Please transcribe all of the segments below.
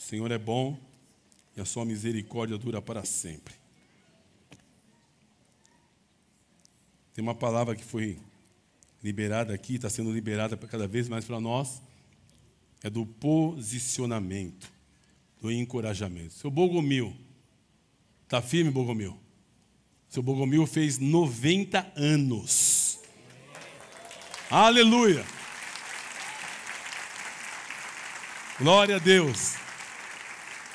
O Senhor é bom e a sua misericórdia dura para sempre. Tem uma palavra que foi liberada aqui, está sendo liberada cada vez mais para nós, é do posicionamento, do encorajamento. Seu Bogomil, está firme, Bogomil? Seu Bogomil fez 90 anos. Aleluia! Glória a Deus!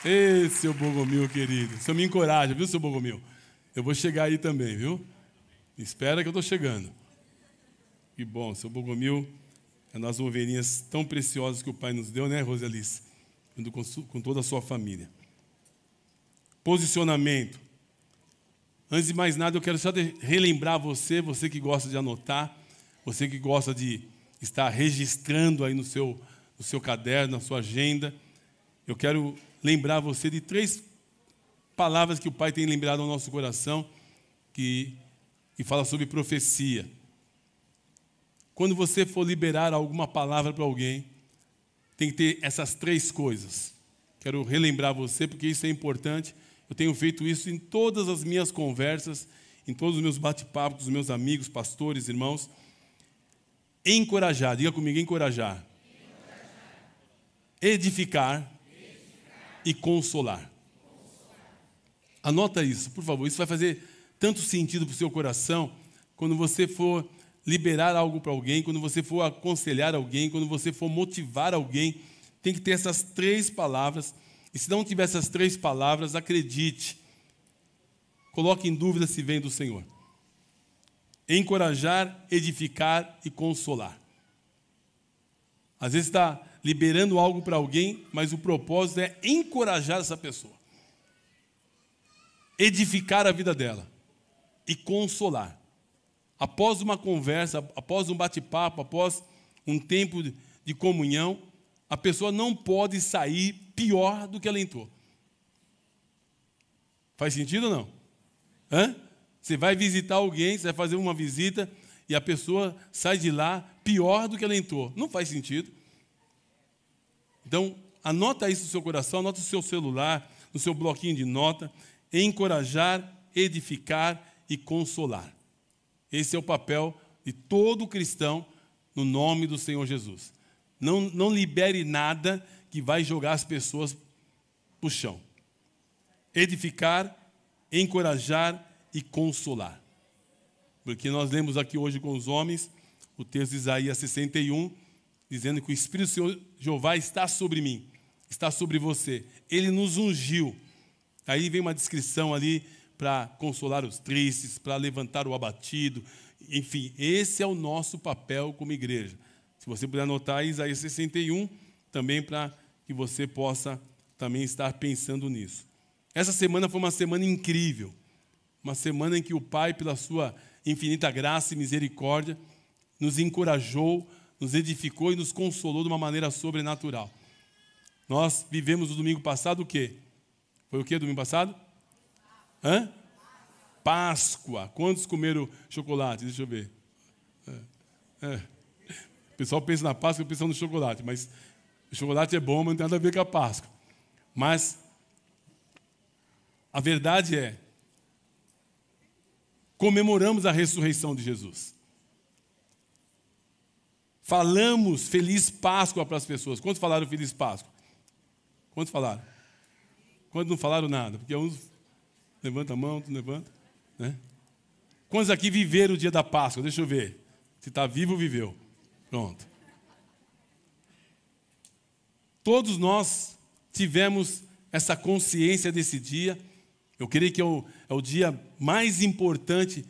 Ei, seu Bogomil querido. Você me encoraja, viu, seu Bogomil? Eu vou chegar aí também, viu? Espera que eu estou chegando. Que bom, seu Bogomil é nas ovelhinhas tão preciosas que o Pai nos deu, né, Rosalice? Com toda a sua família. Posicionamento. Antes de mais nada, eu quero só relembrar você, você que gosta de anotar, você que gosta de estar registrando aí no seu, no seu caderno, na sua agenda. Eu quero lembrar você de três palavras que o Pai tem lembrado ao nosso coração, que, que fala sobre profecia. Quando você for liberar alguma palavra para alguém, tem que ter essas três coisas. Quero relembrar você, porque isso é importante. Eu tenho feito isso em todas as minhas conversas, em todos os meus bate-papos com os meus amigos, pastores, irmãos. Encorajar, diga comigo, encorajar. encorajar. Edificar, e consolar. Anota isso, por favor. Isso vai fazer tanto sentido para o seu coração quando você for liberar algo para alguém, quando você for aconselhar alguém, quando você for motivar alguém. Tem que ter essas três palavras. E se não tiver essas três palavras, acredite. Coloque em dúvida se vem do Senhor. Encorajar, edificar e consolar. Às vezes está liberando algo para alguém, mas o propósito é encorajar essa pessoa, edificar a vida dela e consolar. Após uma conversa, após um bate-papo, após um tempo de comunhão, a pessoa não pode sair pior do que ela entrou. Faz sentido ou não? Hã? Você vai visitar alguém, você vai fazer uma visita e a pessoa sai de lá pior do que ela entrou. Não faz sentido. Então, anota isso no seu coração, anota no seu celular, no seu bloquinho de nota, encorajar, edificar e consolar. Esse é o papel de todo cristão no nome do Senhor Jesus. Não, não libere nada que vai jogar as pessoas para o chão. Edificar, encorajar e consolar. Porque nós lemos aqui hoje com os homens o texto de Isaías 61, dizendo que o Espírito do Senhor Jeová está sobre mim, está sobre você. Ele nos ungiu. Aí vem uma descrição ali para consolar os tristes, para levantar o abatido. Enfim, esse é o nosso papel como igreja. Se você puder anotar Isaías 61, também para que você possa também estar pensando nisso. Essa semana foi uma semana incrível. Uma semana em que o Pai, pela sua infinita graça e misericórdia, nos encorajou nos edificou e nos consolou de uma maneira sobrenatural. Nós vivemos o domingo passado o quê? Foi o quê domingo passado? Hã? Páscoa. Quantos comeram chocolate? Deixa eu ver. É. É. O pessoal pensa na Páscoa pensando no chocolate, mas o chocolate é bom, mas não tem nada a ver com a Páscoa. Mas a verdade é, comemoramos a ressurreição de Jesus. Falamos Feliz Páscoa para as pessoas. Quantos falaram Feliz Páscoa? Quantos falaram? Quantos não falaram nada? Porque uns levanta a mão, outros levanta. Né? Quantos aqui viveram o dia da Páscoa? Deixa eu ver. Se está vivo, viveu. Pronto. Todos nós tivemos essa consciência desse dia. Eu creio que é o, é o dia mais importante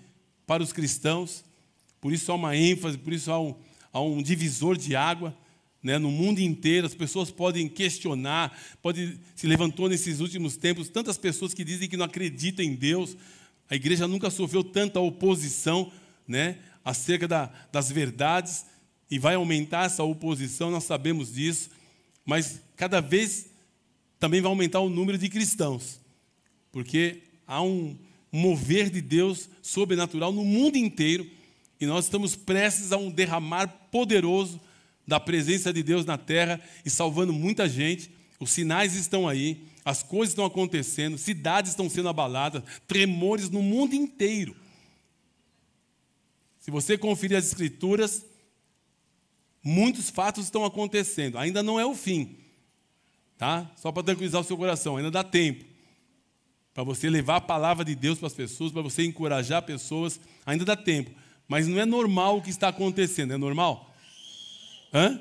para os cristãos. Por isso há uma ênfase, por isso há um, a um divisor de água. Né? No mundo inteiro, as pessoas podem questionar, pode se levantou nesses últimos tempos tantas pessoas que dizem que não acreditam em Deus. A igreja nunca sofreu tanta oposição né? acerca da, das verdades e vai aumentar essa oposição, nós sabemos disso, mas cada vez também vai aumentar o número de cristãos, porque há um mover de Deus sobrenatural no mundo inteiro e nós estamos prestes a um derramar poderoso da presença de Deus na terra e salvando muita gente. Os sinais estão aí, as coisas estão acontecendo, cidades estão sendo abaladas, tremores no mundo inteiro. Se você conferir as Escrituras, muitos fatos estão acontecendo. Ainda não é o fim, tá? Só para tranquilizar o seu coração, ainda dá tempo para você levar a palavra de Deus para as pessoas, para você encorajar pessoas, ainda dá tempo. Mas não é normal o que está acontecendo, é normal? Hã?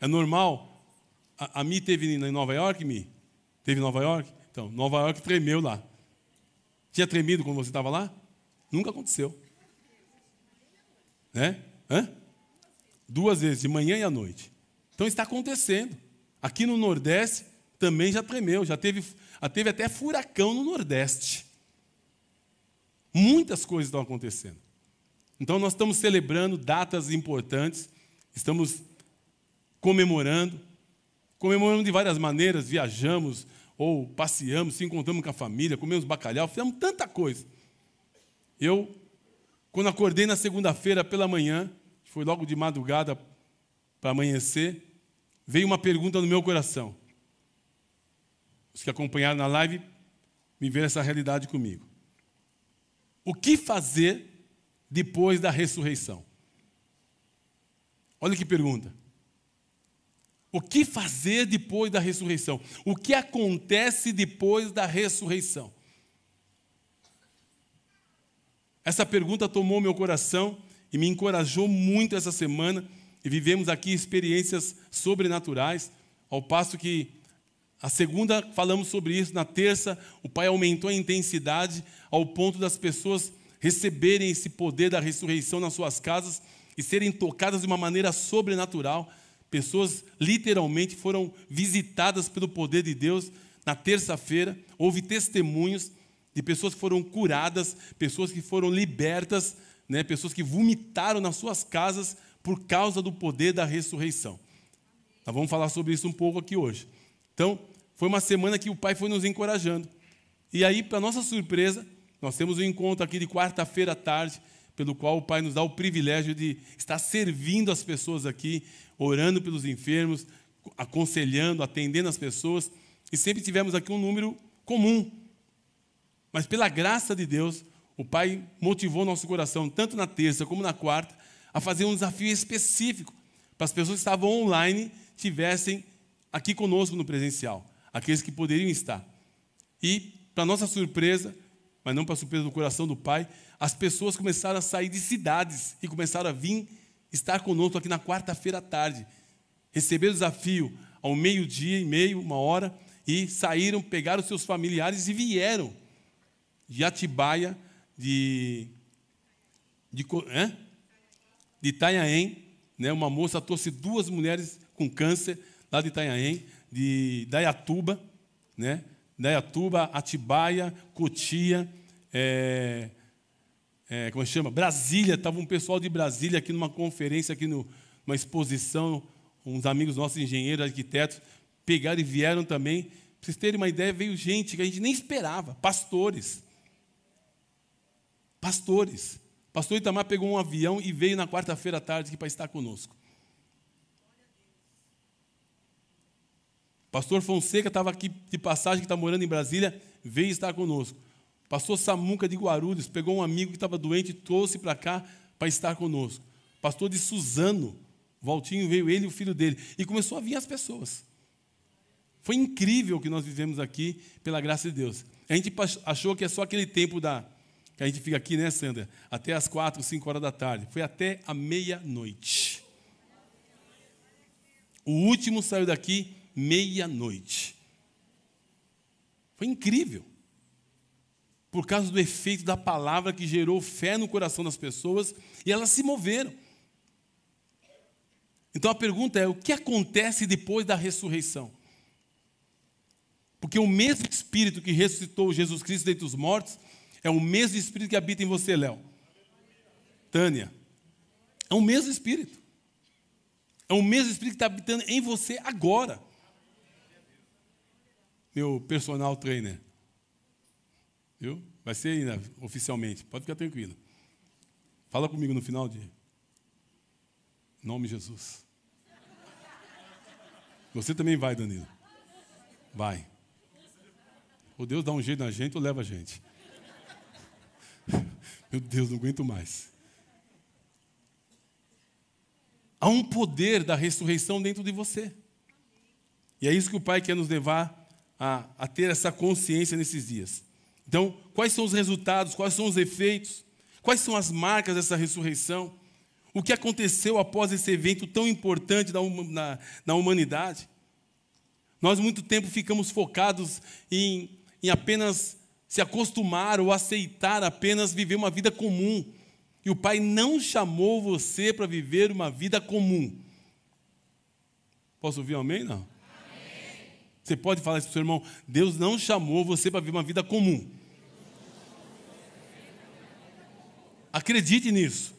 É normal? A, a Mi teve em Nova York, Mi? Teve em Nova York? Então, Nova York tremeu lá. Tinha tremido quando você estava lá? Nunca aconteceu. Né? Hã? Duas vezes, de manhã e à noite. Então está acontecendo. Aqui no Nordeste também já tremeu, já teve, já teve até furacão no Nordeste. Muitas coisas estão acontecendo. Então nós estamos celebrando datas importantes, estamos comemorando, comemorando de várias maneiras, viajamos ou passeamos, se encontramos com a família, comemos bacalhau, fizemos tanta coisa. Eu, quando acordei na segunda-feira pela manhã, foi logo de madrugada para amanhecer, veio uma pergunta no meu coração. Os que acompanharam na live me viram essa realidade comigo. O que fazer depois da ressurreição. Olha que pergunta. O que fazer depois da ressurreição? O que acontece depois da ressurreição? Essa pergunta tomou meu coração e me encorajou muito essa semana e vivemos aqui experiências sobrenaturais, ao passo que a segunda falamos sobre isso, na terça o pai aumentou a intensidade ao ponto das pessoas receberem esse poder da ressurreição nas suas casas e serem tocadas de uma maneira sobrenatural. Pessoas literalmente foram visitadas pelo poder de Deus. Na terça-feira, houve testemunhos de pessoas que foram curadas, pessoas que foram libertas, né? pessoas que vomitaram nas suas casas por causa do poder da ressurreição. Nós vamos falar sobre isso um pouco aqui hoje. Então, foi uma semana que o pai foi nos encorajando. E aí, para nossa surpresa, nós temos um encontro aqui de quarta-feira à tarde, pelo qual o Pai nos dá o privilégio de estar servindo as pessoas aqui, orando pelos enfermos, aconselhando, atendendo as pessoas. E sempre tivemos aqui um número comum. Mas pela graça de Deus, o Pai motivou nosso coração, tanto na terça como na quarta, a fazer um desafio específico para as pessoas que estavam online tivessem aqui conosco no presencial, aqueles que poderiam estar. E, para nossa surpresa, mas não para surpresa do coração do pai, as pessoas começaram a sair de cidades e começaram a vir estar conosco aqui na quarta-feira à tarde. Receber o desafio ao meio-dia e meio, uma hora, e saíram, pegaram seus familiares e vieram de Atibaia, de. de, hein? de Itanhaém, né? uma moça trouxe duas mulheres com câncer lá de Itanhaém, de Dayatuba, né? Indaiatuba, Atibaia, Cotia, é, é, como é chama? Brasília, estava um pessoal de Brasília aqui numa conferência, aqui no, numa exposição, uns amigos nossos, engenheiros, arquitetos, pegaram e vieram também. Para vocês terem uma ideia, veio gente que a gente nem esperava, pastores. Pastores. Pastor Itamar pegou um avião e veio na quarta-feira à tarde aqui para estar conosco. Pastor Fonseca estava aqui de passagem, que está morando em Brasília, veio estar conosco. Pastor Samuca de Guarulhos pegou um amigo que estava doente e trouxe para cá para estar conosco. Pastor de Suzano, Valtinho veio ele e o filho dele. E começou a vir as pessoas. Foi incrível o que nós vivemos aqui, pela graça de Deus. A gente achou que é só aquele tempo da. que a gente fica aqui, né, Sandra? Até as quatro, cinco horas da tarde. Foi até a meia-noite. O último saiu daqui meia-noite. Foi incrível. Por causa do efeito da palavra que gerou fé no coração das pessoas e elas se moveram. Então a pergunta é: o que acontece depois da ressurreição? Porque o mesmo Espírito que ressuscitou Jesus Cristo dentre os mortos é o mesmo Espírito que habita em você, Léo. Tânia. É o mesmo Espírito. É o mesmo Espírito que está habitando em você agora meu personal trainer. Viu? Vai ser ainda oficialmente, pode ficar tranquilo. Fala comigo no final de. Nome Jesus. Você também vai, Danilo. Vai. Ou Deus dá um jeito na gente ou leva a gente. Meu Deus, não aguento mais. Há um poder da ressurreição dentro de você. E é isso que o Pai quer nos levar a, a ter essa consciência nesses dias. Então, quais são os resultados, quais são os efeitos, quais são as marcas dessa ressurreição? O que aconteceu após esse evento tão importante na, na humanidade? Nós, muito tempo, ficamos focados em, em apenas se acostumar ou aceitar apenas viver uma vida comum. E o Pai não chamou você para viver uma vida comum. Posso ouvir um amém? Não. Você pode falar isso para o seu irmão: Deus não chamou você para viver uma vida comum. Acredite nisso.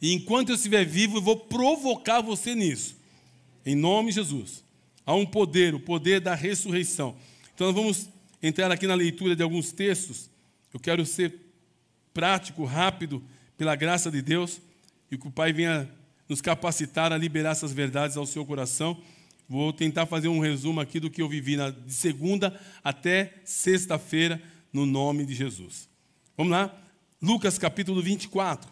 E enquanto eu estiver vivo, eu vou provocar você nisso. Em nome de Jesus. Há um poder, o poder da ressurreição. Então nós vamos entrar aqui na leitura de alguns textos. Eu quero ser prático, rápido, pela graça de Deus, e que o Pai venha nos capacitar a liberar essas verdades ao seu coração. Vou tentar fazer um resumo aqui do que eu vivi na, de segunda até sexta-feira, no nome de Jesus. Vamos lá? Lucas capítulo 24.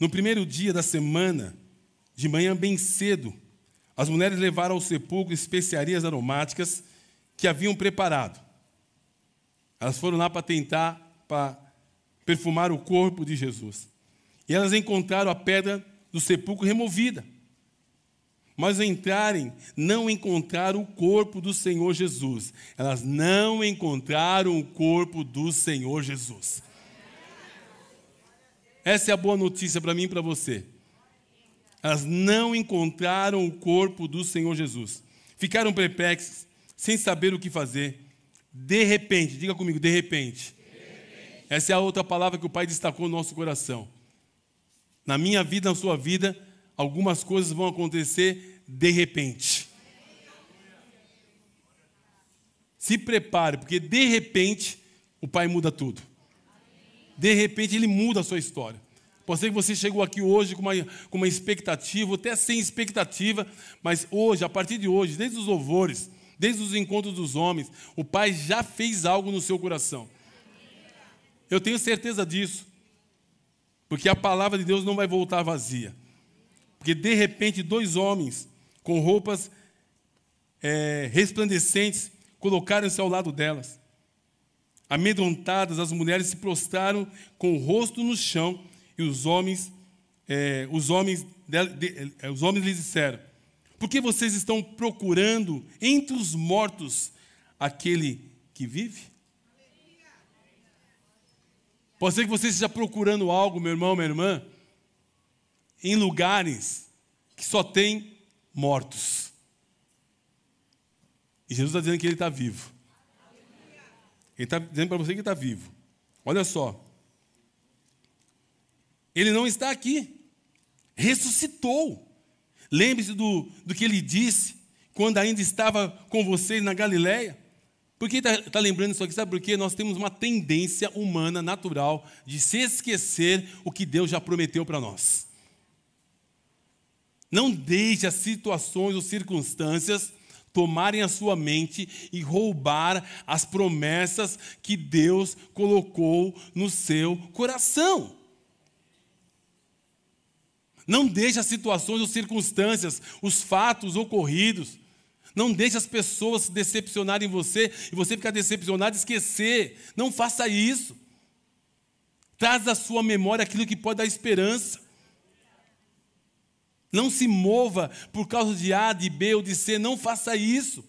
No primeiro dia da semana, de manhã bem cedo, as mulheres levaram ao sepulcro especiarias aromáticas que haviam preparado. Elas foram lá para tentar para perfumar o corpo de Jesus. E elas encontraram a pedra do sepulcro removida. Mas ao entrarem, não encontraram o corpo do Senhor Jesus. Elas não encontraram o corpo do Senhor Jesus. Essa é a boa notícia para mim e para você. Elas não encontraram o corpo do Senhor Jesus. Ficaram perplexas, sem saber o que fazer. De repente, diga comigo, de repente. de repente. Essa é a outra palavra que o Pai destacou no nosso coração. Na minha vida, na sua vida, algumas coisas vão acontecer de repente. Se prepare, porque de repente o Pai muda tudo. De repente ele muda a sua história. Pode ser que você chegou aqui hoje com uma, com uma expectativa, até sem expectativa, mas hoje, a partir de hoje, desde os louvores, desde os encontros dos homens, o Pai já fez algo no seu coração. Eu tenho certeza disso, porque a palavra de Deus não vai voltar vazia. Porque de repente, dois homens com roupas é, resplandecentes colocaram-se ao lado delas. Amedrontadas, as mulheres se prostraram com o rosto no chão e os homens, é, os homens, de, de, é, os homens lhes disseram: porque vocês estão procurando entre os mortos aquele que vive? Pode ser que você esteja procurando algo, meu irmão, minha irmã, em lugares que só tem mortos. E Jesus está dizendo que ele está vivo. Ele está dizendo para você que está vivo. Olha só. Ele não está aqui. Ressuscitou. Lembre-se do, do que ele disse quando ainda estava com vocês na Galileia. Por que está tá lembrando isso aqui? Sabe por quê? Nós temos uma tendência humana natural de se esquecer o que Deus já prometeu para nós. Não deixe as situações ou circunstâncias tomarem a sua mente e roubar as promessas que Deus colocou no seu coração. Não deixe as situações ou circunstâncias, os fatos ocorridos, não deixe as pessoas se decepcionarem em você e você ficar decepcionado e esquecer. Não faça isso. Traz à sua memória aquilo que pode dar esperança. Não se mova por causa de A, de B ou de C. Não faça isso.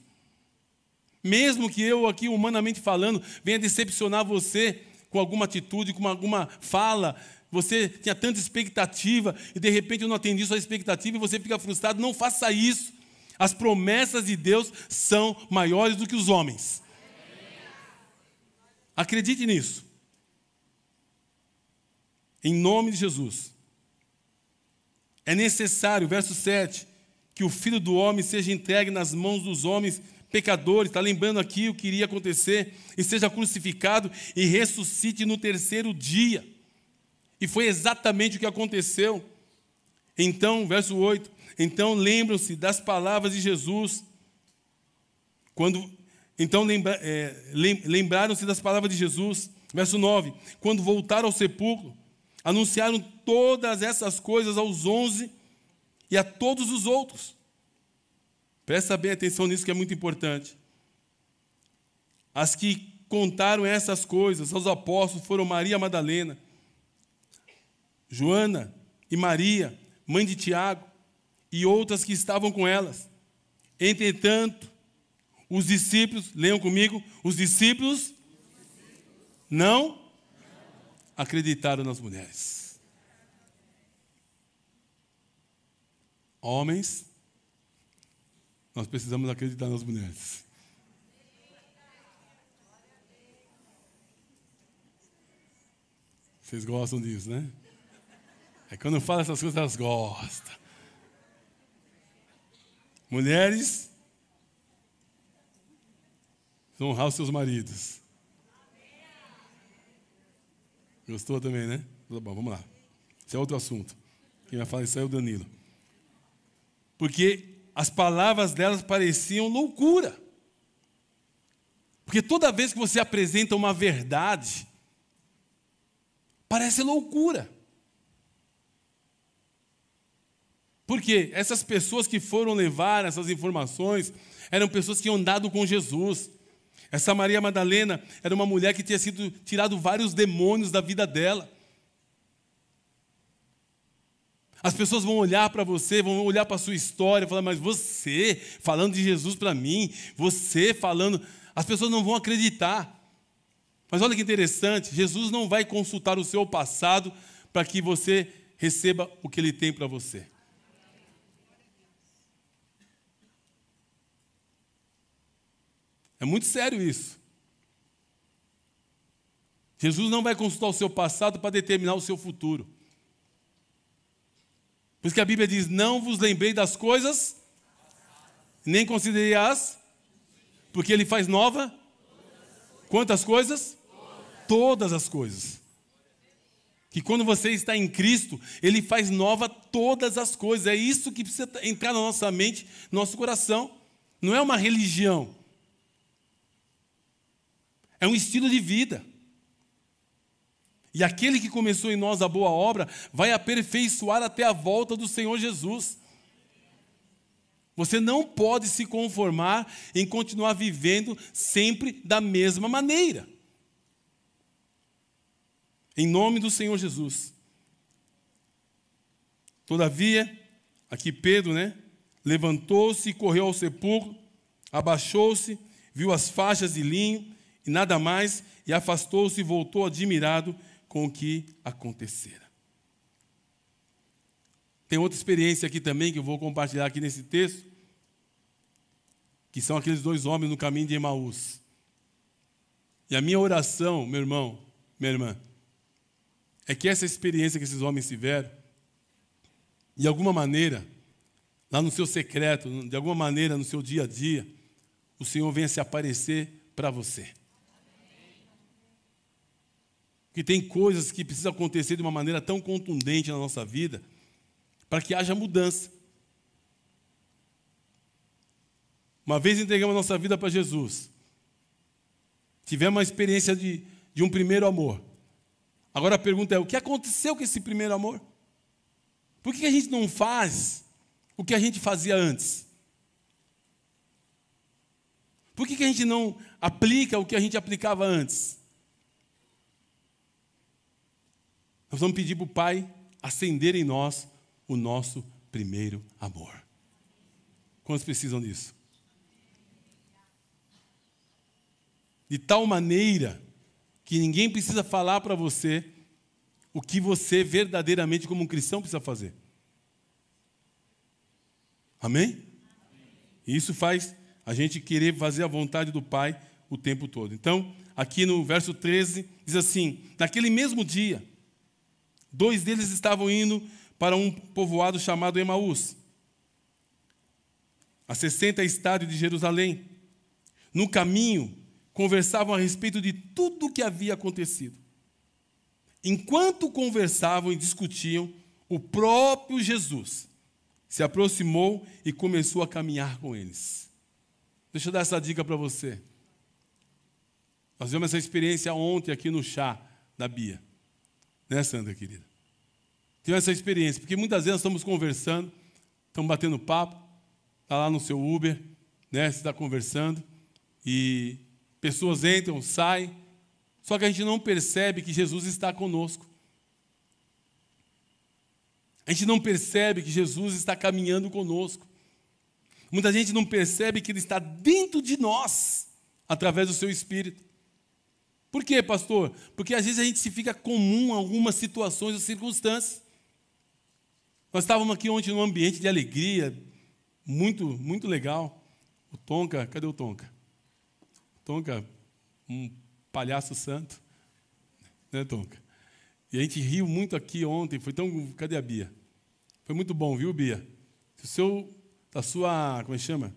Mesmo que eu aqui, humanamente falando, venha decepcionar você com alguma atitude, com alguma fala, você tinha tanta expectativa e de repente eu não atendi sua expectativa e você fica frustrado. Não faça isso. As promessas de Deus são maiores do que os homens. Acredite nisso. Em nome de Jesus. É necessário, verso 7, que o filho do homem seja entregue nas mãos dos homens pecadores, está lembrando aqui o que iria acontecer, e seja crucificado e ressuscite no terceiro dia. E foi exatamente o que aconteceu. Então, verso 8: Então lembram-se das palavras de Jesus. Quando, então lembra, é, lembraram-se das palavras de Jesus. Verso 9: Quando voltaram ao sepulcro, anunciaram todas essas coisas aos onze e a todos os outros. Presta bem atenção nisso que é muito importante. As que contaram essas coisas aos apóstolos foram Maria Madalena, Joana e Maria, mãe de Tiago, e outras que estavam com elas. Entretanto, os discípulos, leiam comigo, os discípulos não acreditaram nas mulheres. Homens, nós precisamos acreditar nas mulheres. Vocês gostam disso, né? É quando eu falo essas coisas, elas gostam. Mulheres, honrar os seus maridos. Gostou também, né? Tá bom, vamos lá. Esse é outro assunto. Quem vai falar isso é o Danilo. Porque as palavras delas pareciam loucura. Porque toda vez que você apresenta uma verdade, parece loucura. Porque essas pessoas que foram levar essas informações eram pessoas que tinham andado com Jesus. Essa Maria Madalena era uma mulher que tinha sido tirado vários demônios da vida dela. As pessoas vão olhar para você, vão olhar para a sua história, falar, mas você falando de Jesus para mim, você falando. As pessoas não vão acreditar. Mas olha que interessante, Jesus não vai consultar o seu passado para que você receba o que ele tem para você. É muito sério isso. Jesus não vai consultar o seu passado para determinar o seu futuro. Por isso que a Bíblia diz: Não vos lembrei das coisas, nem considerei as, porque Ele faz nova. Quantas coisas? Todas as coisas. Que quando você está em Cristo, Ele faz nova todas as coisas. É isso que precisa entrar na nossa mente, no nosso coração. Não é uma religião. É um estilo de vida. E aquele que começou em nós a boa obra vai aperfeiçoar até a volta do Senhor Jesus. Você não pode se conformar em continuar vivendo sempre da mesma maneira. Em nome do Senhor Jesus. Todavia, aqui Pedro, né? Levantou-se e correu ao sepulcro, abaixou-se, viu as faixas de linho e nada mais, e afastou-se e voltou admirado com o que acontecera. Tem outra experiência aqui também que eu vou compartilhar aqui nesse texto, que são aqueles dois homens no caminho de Emaús. E a minha oração, meu irmão, minha irmã, é que essa experiência que esses homens tiveram, de alguma maneira, lá no seu secreto, de alguma maneira no seu dia a dia, o Senhor venha se aparecer para você que tem coisas que precisam acontecer de uma maneira tão contundente na nossa vida para que haja mudança. Uma vez entregamos a nossa vida para Jesus, tivemos uma experiência de, de um primeiro amor. Agora a pergunta é: o que aconteceu com esse primeiro amor? Por que a gente não faz o que a gente fazia antes? Por que a gente não aplica o que a gente aplicava antes? Nós vamos pedir para o Pai acender em nós o nosso primeiro amor. Quantos precisam disso? De tal maneira que ninguém precisa falar para você o que você verdadeiramente, como um cristão, precisa fazer. Amém? E isso faz a gente querer fazer a vontade do Pai o tempo todo. Então, aqui no verso 13, diz assim: Naquele mesmo dia Dois deles estavam indo para um povoado chamado Emaús, a 60 estádios de Jerusalém. No caminho, conversavam a respeito de tudo o que havia acontecido. Enquanto conversavam e discutiam, o próprio Jesus se aproximou e começou a caminhar com eles. Deixa eu dar essa dica para você. Nós vimos essa experiência ontem aqui no chá da Bia. Né, Sandra, querida? Tive essa experiência, porque muitas vezes estamos conversando, estamos batendo papo, está lá no seu Uber, né? Você está conversando e pessoas entram, saem, só que a gente não percebe que Jesus está conosco. A gente não percebe que Jesus está caminhando conosco. Muita gente não percebe que Ele está dentro de nós, através do seu Espírito. Por quê, pastor? Porque às vezes a gente se fica comum a algumas situações ou circunstâncias. Nós estávamos aqui ontem num ambiente de alegria, muito, muito legal. O Tonka, cadê o Tonka? Tonka, um palhaço santo, né, Tonka? E a gente riu muito aqui ontem, foi tão. Cadê a Bia? Foi muito bom, viu, Bia? Se o seu. da sua. Como é que chama?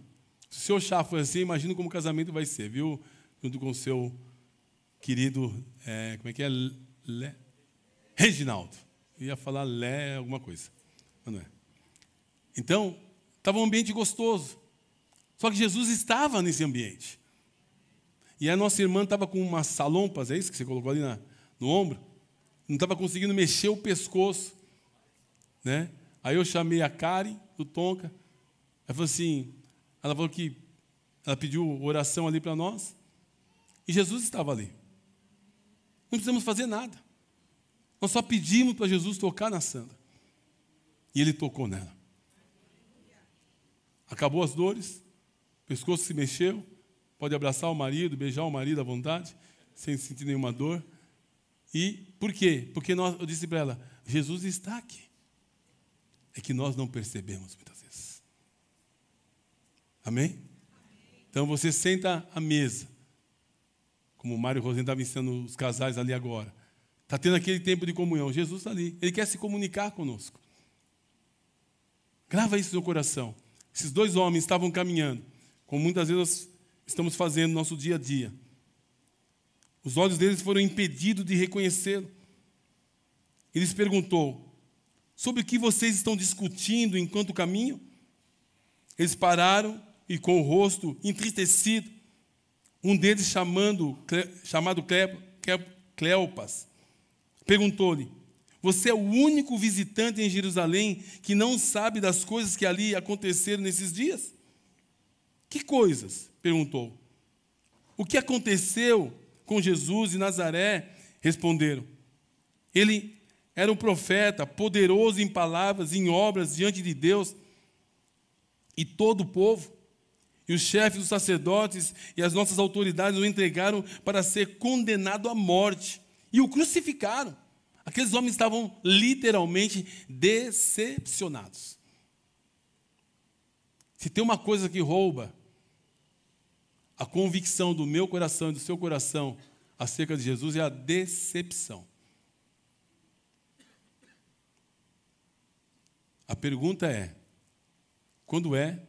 Se o seu chá foi assim, imagina como o casamento vai ser, viu? Junto com o seu querido, é, como é que é? Le... Reginaldo. Eu ia falar Lé alguma coisa, mas não é. Então, estava um ambiente gostoso. Só que Jesus estava nesse ambiente. E a nossa irmã estava com umas salompas, é isso que você colocou ali na, no ombro? Não estava conseguindo mexer o pescoço. Né? Aí eu chamei a Karen, do Tonka. Ela falou assim, ela falou que ela pediu oração ali para nós. E Jesus estava ali. Não precisamos fazer nada. Nós só pedimos para Jesus tocar na Sandra. E ele tocou nela. Acabou as dores, o pescoço se mexeu, pode abraçar o marido, beijar o marido à vontade, sem sentir nenhuma dor. E por quê? Porque nós, eu disse para ela: Jesus está aqui. É que nós não percebemos muitas vezes. Amém? Então você senta à mesa como o Mário Rosen tá estava ensinando os casais ali agora. Está tendo aquele tempo de comunhão. Jesus está ali. Ele quer se comunicar conosco. Grava isso no seu coração. Esses dois homens estavam caminhando, como muitas vezes nós estamos fazendo no nosso dia a dia. Os olhos deles foram impedidos de reconhecê-lo. Ele lhes perguntou: Sobre o que vocês estão discutindo enquanto caminham? Eles pararam e, com o rosto entristecido, um deles, chamando, chamado Cleopas, perguntou-lhe: Você é o único visitante em Jerusalém que não sabe das coisas que ali aconteceram nesses dias? Que coisas? perguntou. O que aconteceu com Jesus e Nazaré? responderam. Ele era um profeta, poderoso em palavras, em obras diante de Deus e todo o povo. E os chefes, os sacerdotes e as nossas autoridades o entregaram para ser condenado à morte. E o crucificaram. Aqueles homens estavam literalmente decepcionados. Se tem uma coisa que rouba a convicção do meu coração e do seu coração acerca de Jesus é a decepção. A pergunta é: quando é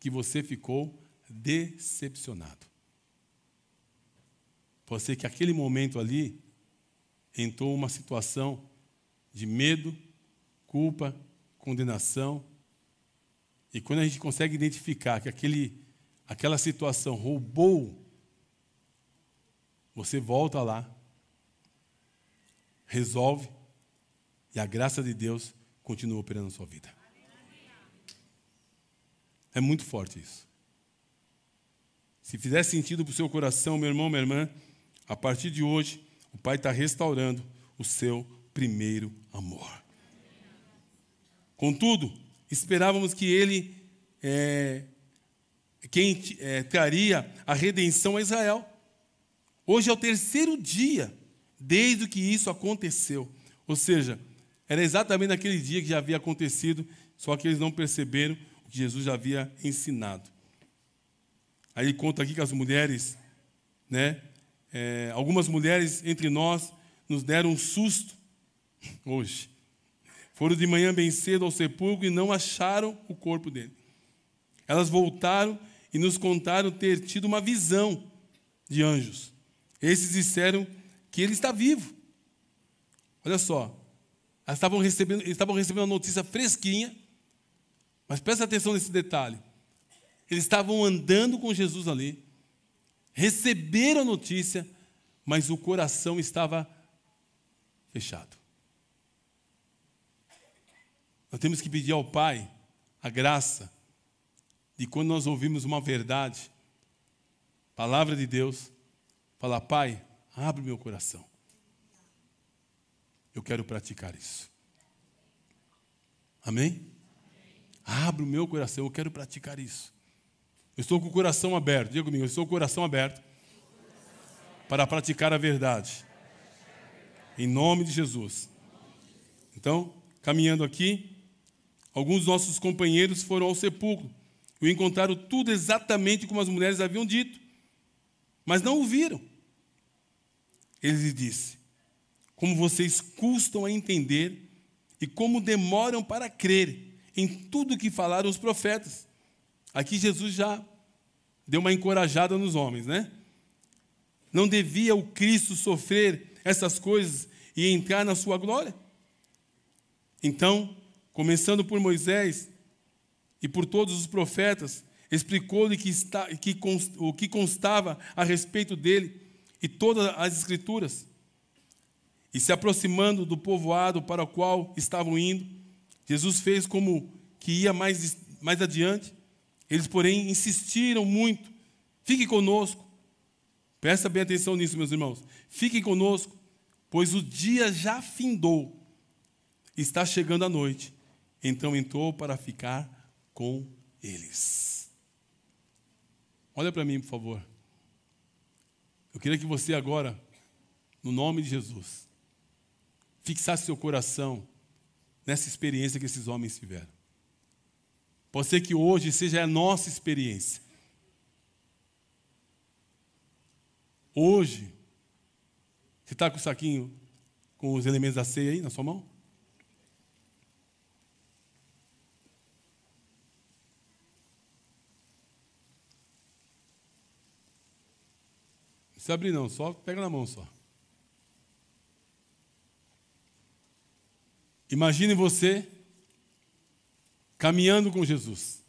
que você ficou decepcionado. Pode ser que aquele momento ali entrou uma situação de medo, culpa, condenação. E quando a gente consegue identificar que aquele, aquela situação roubou, você volta lá, resolve, e a graça de Deus continua operando na sua vida. É muito forte isso. Se fizer sentido para o seu coração, meu irmão, minha irmã, a partir de hoje, o Pai está restaurando o seu primeiro amor. Contudo, esperávamos que Ele é, quem é, traria a redenção a Israel. Hoje é o terceiro dia desde que isso aconteceu. Ou seja, era exatamente naquele dia que já havia acontecido, só que eles não perceberam o que Jesus já havia ensinado. Aí ele conta aqui que as mulheres, né? É, algumas mulheres entre nós nos deram um susto hoje. Foram de manhã bem cedo ao sepulcro e não acharam o corpo dele. Elas voltaram e nos contaram ter tido uma visão de anjos. Esses disseram que ele está vivo. Olha só, elas estavam recebendo, estavam recebendo uma notícia fresquinha, mas presta atenção nesse detalhe. Eles estavam andando com Jesus ali, receberam a notícia, mas o coração estava fechado. Nós temos que pedir ao Pai a graça de quando nós ouvimos uma verdade, palavra de Deus, falar: Pai, abre meu coração. Eu quero praticar isso. Amém? Amém? Abre o meu coração, eu quero praticar isso. Eu estou com o coração aberto. Diga comigo, eu estou com o coração aberto para praticar a verdade. Em nome de Jesus. Então, caminhando aqui, alguns dos nossos companheiros foram ao sepulcro e encontraram tudo exatamente como as mulheres haviam dito, mas não ouviram. Ele lhe disse: Como vocês custam a entender e como demoram para crer em tudo que falaram os profetas. Aqui Jesus já deu uma encorajada nos homens, né? Não devia o Cristo sofrer essas coisas e entrar na sua glória? Então, começando por Moisés e por todos os profetas, explicou-lhe que que o que constava a respeito dele e todas as escrituras. E se aproximando do povoado para o qual estavam indo, Jesus fez como que ia mais, mais adiante eles, porém, insistiram muito. Fique conosco. Presta bem atenção nisso, meus irmãos. Fiquem conosco, pois o dia já findou. Está chegando a noite. Então entrou para ficar com eles. Olha para mim, por favor. Eu queria que você agora, no nome de Jesus, fixasse seu coração nessa experiência que esses homens tiveram. Pode ser que hoje seja a nossa experiência. Hoje, você está com o saquinho com os elementos da ceia aí na sua mão? Não se abrir não, só pega na mão só. Imagine você caminhando com Jesus.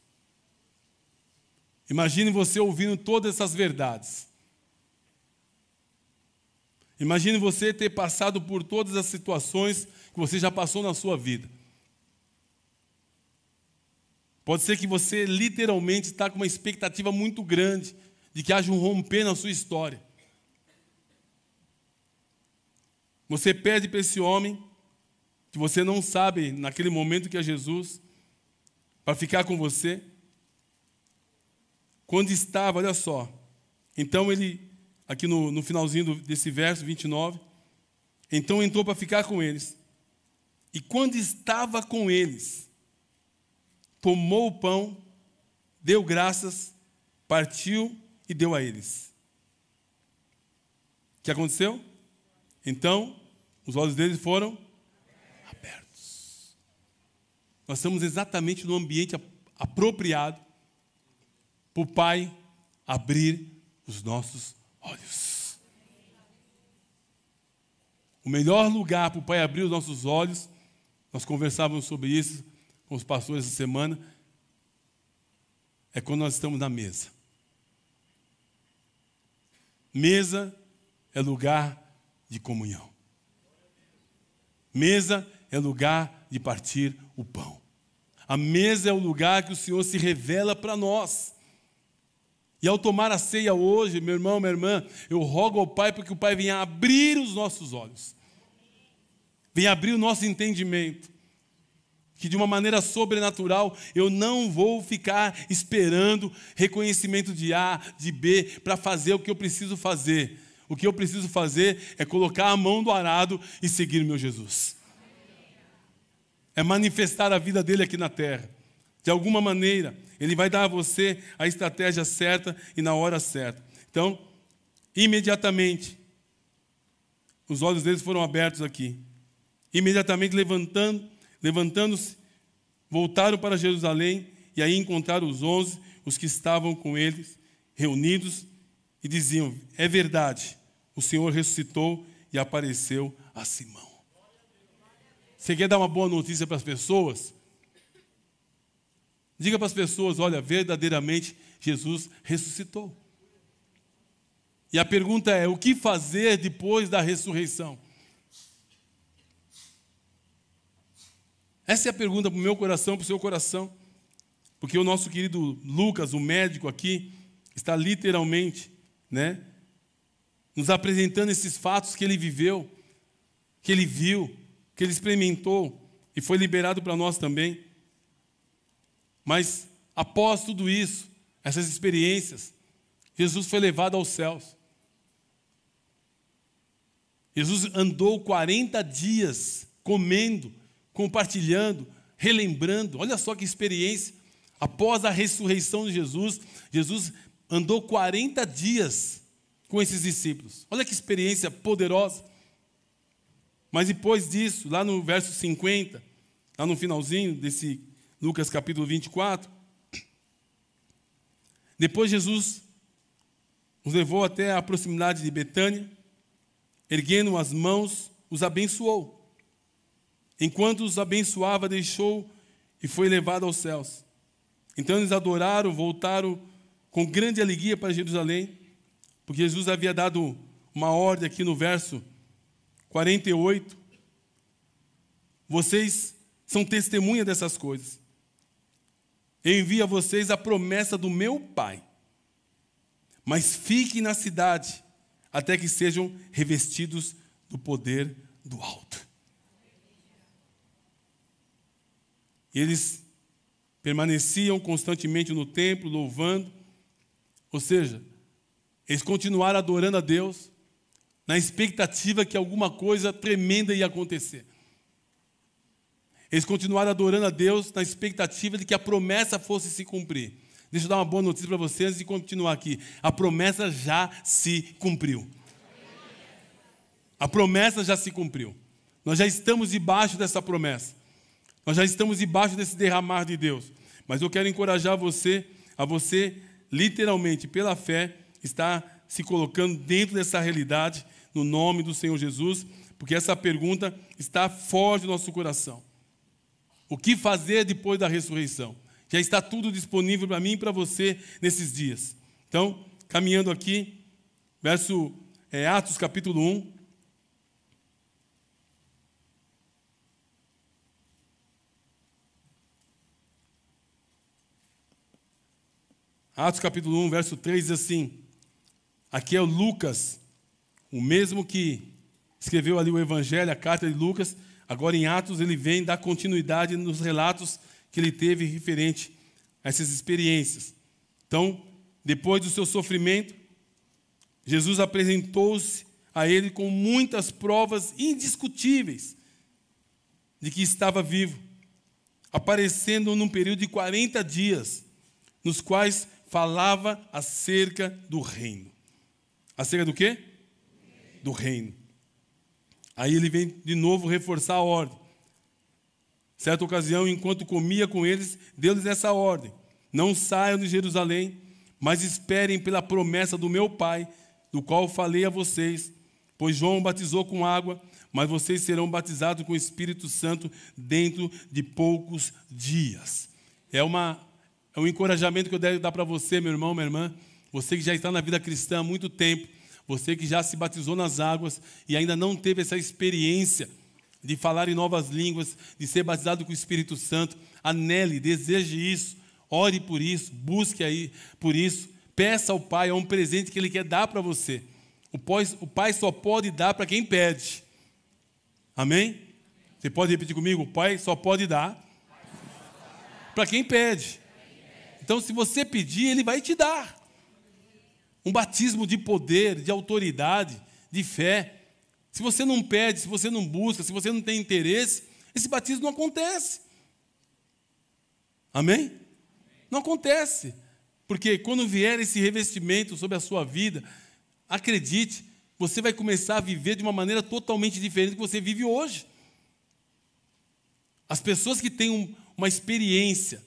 Imagine você ouvindo todas essas verdades. Imagine você ter passado por todas as situações que você já passou na sua vida. Pode ser que você literalmente está com uma expectativa muito grande de que haja um romper na sua história. Você pede para esse homem que você não sabe naquele momento que é Jesus, para ficar com você. Quando estava, olha só. Então ele, aqui no, no finalzinho desse verso 29, então entrou para ficar com eles. E quando estava com eles, tomou o pão, deu graças, partiu e deu a eles. O que aconteceu? Então, os olhos deles foram Nós estamos exatamente no ambiente apropriado para o Pai abrir os nossos olhos. O melhor lugar para o Pai abrir os nossos olhos, nós conversávamos sobre isso com os pastores essa semana, é quando nós estamos na mesa. Mesa é lugar de comunhão. Mesa é lugar de partir o pão. A mesa é o lugar que o Senhor se revela para nós. E ao tomar a ceia hoje, meu irmão, minha irmã, eu rogo ao Pai para que o Pai venha abrir os nossos olhos, venha abrir o nosso entendimento, que de uma maneira sobrenatural eu não vou ficar esperando reconhecimento de A, de B, para fazer o que eu preciso fazer. O que eu preciso fazer é colocar a mão do arado e seguir meu Jesus é manifestar a vida dele aqui na terra. De alguma maneira, ele vai dar a você a estratégia certa e na hora certa. Então, imediatamente, os olhos deles foram abertos aqui. Imediatamente levantando, levantando-se, voltaram para Jerusalém e aí encontraram os onze, os que estavam com eles, reunidos e diziam: É verdade, o Senhor ressuscitou e apareceu a Simão. Você quer dar uma boa notícia para as pessoas? Diga para as pessoas: olha, verdadeiramente Jesus ressuscitou. E a pergunta é: o que fazer depois da ressurreição? Essa é a pergunta para o meu coração, para o seu coração. Porque o nosso querido Lucas, o médico aqui, está literalmente, né, nos apresentando esses fatos que ele viveu, que ele viu, que ele experimentou e foi liberado para nós também. Mas após tudo isso, essas experiências, Jesus foi levado aos céus. Jesus andou 40 dias comendo, compartilhando, relembrando. Olha só que experiência. Após a ressurreição de Jesus, Jesus andou 40 dias com esses discípulos. Olha que experiência poderosa. Mas depois disso, lá no verso 50, lá no finalzinho desse Lucas capítulo 24, depois Jesus os levou até a proximidade de Betânia, erguendo as mãos, os abençoou. Enquanto os abençoava, deixou e foi levado aos céus. Então eles adoraram, voltaram com grande alegria para Jerusalém, porque Jesus havia dado uma ordem aqui no verso 48. Vocês são testemunha dessas coisas. Eu envio a vocês a promessa do meu Pai. Mas fiquem na cidade até que sejam revestidos do poder do alto. E eles permaneciam constantemente no templo, louvando. Ou seja, eles continuaram adorando a Deus, na expectativa que alguma coisa tremenda ia acontecer. Eles continuaram adorando a Deus na expectativa de que a promessa fosse se cumprir. Deixa eu dar uma boa notícia para vocês antes de continuar aqui. A promessa já se cumpriu. A promessa já se cumpriu. Nós já estamos debaixo dessa promessa. Nós já estamos debaixo desse derramar de Deus. Mas eu quero encorajar você a você literalmente pela fé estar se colocando dentro dessa realidade no nome do Senhor Jesus, porque essa pergunta está forte no nosso coração. O que fazer depois da ressurreição? Já está tudo disponível para mim e para você nesses dias. Então, caminhando aqui, verso é, Atos capítulo 1. Atos capítulo 1, verso 3 diz assim: aqui é o Lucas, o mesmo que escreveu ali o Evangelho, a carta de Lucas, agora em Atos ele vem dar continuidade nos relatos que ele teve referente a essas experiências. Então, depois do seu sofrimento, Jesus apresentou-se a ele com muitas provas indiscutíveis de que estava vivo, aparecendo num período de 40 dias, nos quais falava acerca do reino. Acerca do quê? do reino. Aí ele vem de novo reforçar a ordem. Certa ocasião, enquanto comia com eles, deu-lhes essa ordem: Não saiam de Jerusalém, mas esperem pela promessa do meu Pai, do qual falei a vocês. Pois João batizou com água, mas vocês serão batizados com o Espírito Santo dentro de poucos dias. É, uma, é um encorajamento que eu devo dar para você, meu irmão, minha irmã, você que já está na vida cristã há muito tempo você que já se batizou nas águas e ainda não teve essa experiência de falar em novas línguas, de ser batizado com o Espírito Santo, anele, deseje isso, ore por isso, busque aí por isso, peça ao Pai, é um presente que Ele quer dar para você. O pai, o pai só pode dar para quem pede. Amém? Você pode repetir comigo? O Pai só pode dar para quem pede. Então, se você pedir, Ele vai te dar um batismo de poder, de autoridade, de fé. Se você não pede, se você não busca, se você não tem interesse, esse batismo não acontece. Amém? Não acontece. Porque quando vier esse revestimento sobre a sua vida, acredite, você vai começar a viver de uma maneira totalmente diferente do que você vive hoje. As pessoas que têm um, uma experiência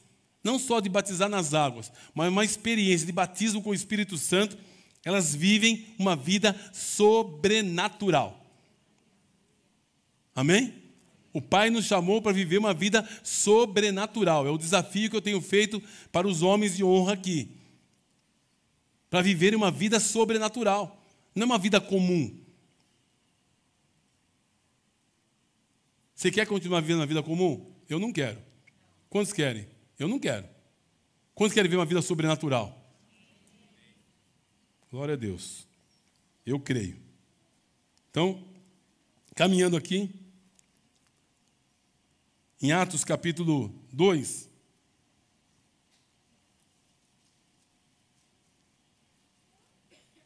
não só de batizar nas águas, mas uma experiência de batismo com o Espírito Santo, elas vivem uma vida sobrenatural. Amém? O Pai nos chamou para viver uma vida sobrenatural. É o desafio que eu tenho feito para os homens de honra aqui. Para viverem uma vida sobrenatural. Não é uma vida comum. Você quer continuar vivendo uma vida comum? Eu não quero. Quantos querem? Eu não quero. Quantos querem ver uma vida sobrenatural? Glória a Deus. Eu creio. Então, caminhando aqui, em Atos capítulo 2.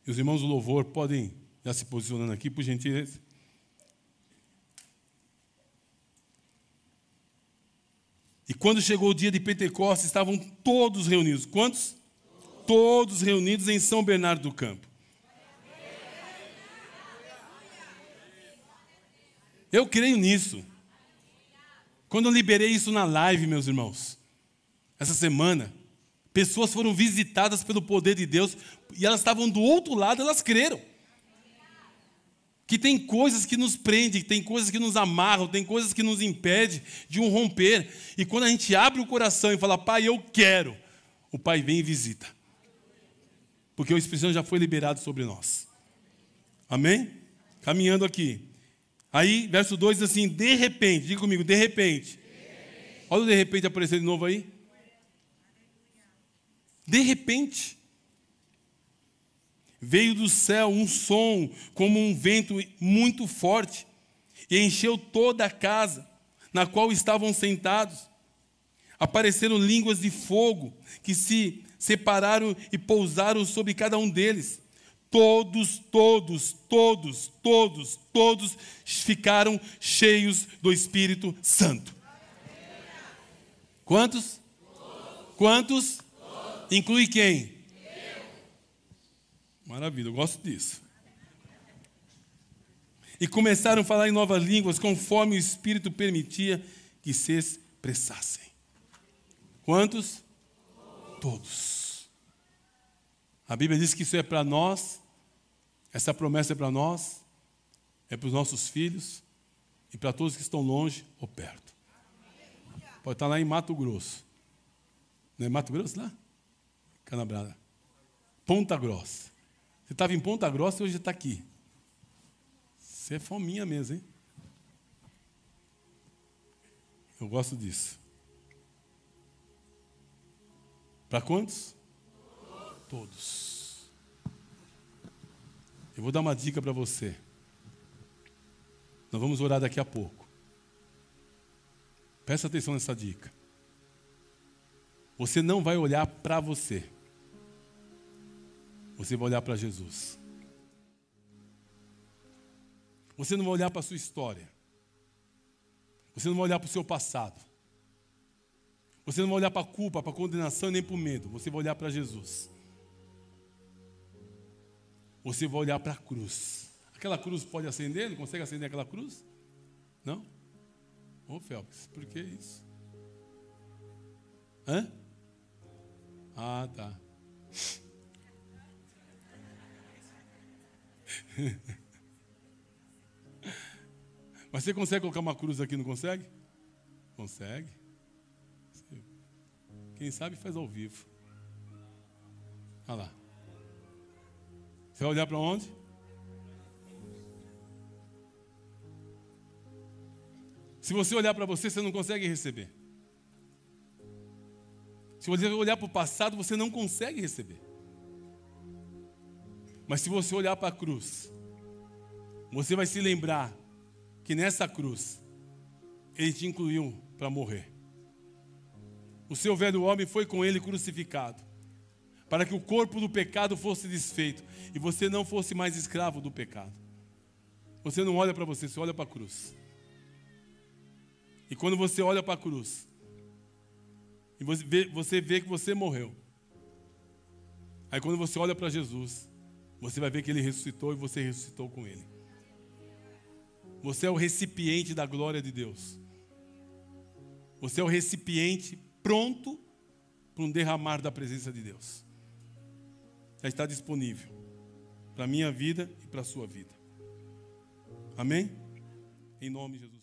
E os irmãos do louvor podem já se posicionando aqui, por gentileza. E quando chegou o dia de Pentecostes, estavam todos reunidos. Quantos? Todos reunidos em São Bernardo do Campo. Eu creio nisso. Quando eu liberei isso na live, meus irmãos, essa semana, pessoas foram visitadas pelo poder de Deus e elas estavam do outro lado, elas creram que tem coisas que nos prendem, tem coisas que nos amarram, tem coisas que nos impedem de um romper. E quando a gente abre o coração e fala, Pai, eu quero, o Pai vem e visita. Porque o Espírito Santo já foi liberado sobre nós. Amém? Caminhando aqui. Aí, verso 2 diz assim: de repente, diga comigo, de repente. de repente. Olha o de repente aparecer de novo aí. De repente veio do céu um som como um vento muito forte e encheu toda a casa na qual estavam sentados. Apareceram línguas de fogo que se separaram e pousaram sobre cada um deles. Todos, todos, todos, todos, todos ficaram cheios do Espírito Santo. Quantos? Quantos? Inclui quem? Maravilha, eu gosto disso. E começaram a falar em novas línguas, conforme o Espírito permitia que se expressassem. Quantos? Todos. A Bíblia diz que isso é para nós, essa promessa é para nós, é para os nossos filhos e para todos que estão longe ou perto. Pode estar tá lá em Mato Grosso. Não é Mato Grosso lá? Canabrada. Ponta Grossa. Você estava em Ponta Grossa e hoje está aqui. Você é fominha mesmo, hein? Eu gosto disso. Para quantos? Todos. Eu vou dar uma dica para você. Nós vamos orar daqui a pouco. Presta atenção nessa dica. Você não vai olhar para você. Você vai olhar para Jesus. Você não vai olhar para a sua história. Você não vai olhar para o seu passado. Você não vai olhar para a culpa, para a condenação nem para o medo. Você vai olhar para Jesus. Você vai olhar para a cruz. Aquela cruz pode acender? Não consegue acender aquela cruz? Não? Ô oh, Felps, por que isso? Hã? Ah, tá. Mas você consegue colocar uma cruz aqui, não consegue? Consegue. Quem sabe faz ao vivo. Olha lá. Você vai olhar para onde? Se você olhar para você, você não consegue receber. Se você olhar para o passado, você não consegue receber. Mas se você olhar para a cruz, você vai se lembrar que nessa cruz ele te incluiu para morrer. O seu velho homem foi com ele crucificado, para que o corpo do pecado fosse desfeito e você não fosse mais escravo do pecado. Você não olha para você, você olha para a cruz. E quando você olha para a cruz, e você vê, você vê que você morreu. Aí quando você olha para Jesus, você vai ver que ele ressuscitou e você ressuscitou com ele. Você é o recipiente da glória de Deus. Você é o recipiente pronto para um derramar da presença de Deus. Já está disponível para a minha vida e para a sua vida. Amém? Em nome de Jesus.